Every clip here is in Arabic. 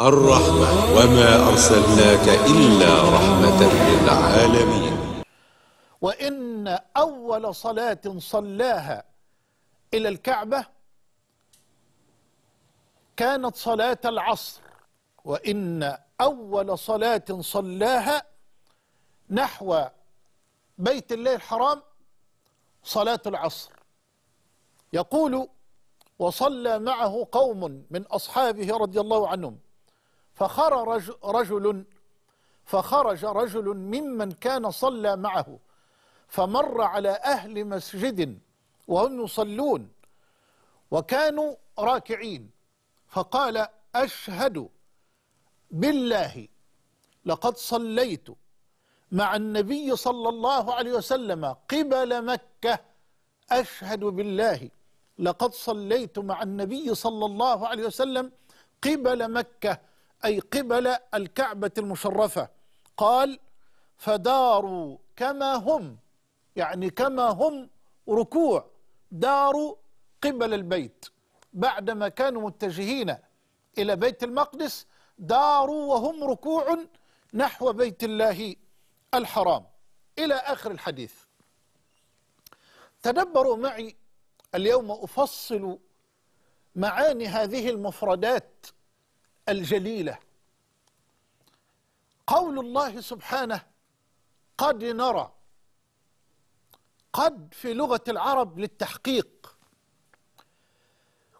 الرحمة وما أرسلناك إلا رحمة للعالمين وإن أول صلاة صلاها إلى الكعبة كانت صلاة العصر وإن أول صلاة صلاها نحو بيت الله الحرام صلاة العصر يقول وصلى معه قوم من أصحابه رضي الله عنهم فخرج رجل فخرج رجل ممن كان صلى معه فمر على أهل مسجد وهم يصلون وكانوا راكعين فقال أشهد بالله لقد صليت مع النبي صلى الله عليه وسلم قبل مكة أشهد بالله لقد صليت مع النبي صلى الله عليه وسلم قبل مكة أي قبل الكعبة المشرفة قال فداروا كما هم يعني كما هم ركوع داروا قبل البيت بعدما كانوا متجهين إلى بيت المقدس داروا وهم ركوع نحو بيت الله الحرام إلى آخر الحديث تدبروا معي اليوم أفصل معاني هذه المفردات الجليلة قول الله سبحانه قد نرى قد في لغة العرب للتحقيق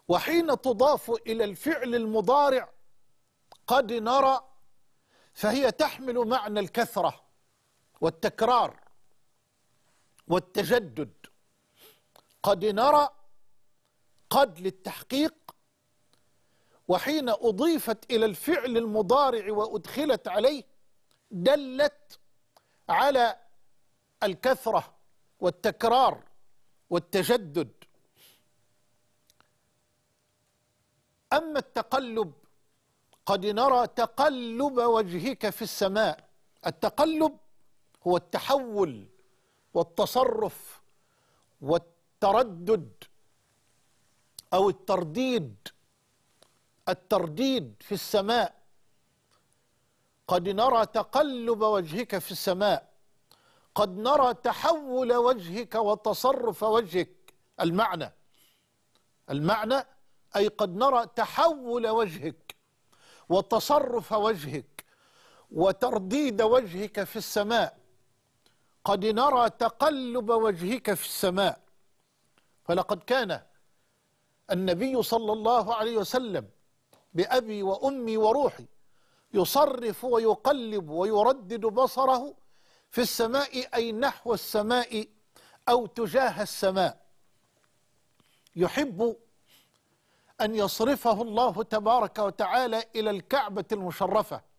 وحين تضاف إلى الفعل المضارع قد نرى فهي تحمل معنى الكثرة والتكرار والتجدد قد نرى قد للتحقيق وحين أضيفت إلى الفعل المضارع وأدخلت عليه دلت على الكثرة والتكرار والتجدد أما التقلب قد نرى تقلب وجهك في السماء التقلب هو التحول والتصرف والتردد أو الترديد الترديد في السماء قد نرى تقلب وجهك في السماء قد نرى تحول وجهك وتصرف وجهك المعنى المعنى أي قد نرى تحول وجهك وتصرف وجهك وترديد وجهك في السماء قد نرى تقلب وجهك في السماء فلقد كان النبي صلى الله عليه وسلم بأبي وأمي وروحي يصرف ويقلب ويردد بصره في السماء أي نحو السماء أو تجاه السماء يحب أن يصرفه الله تبارك وتعالى إلى الكعبة المشرفة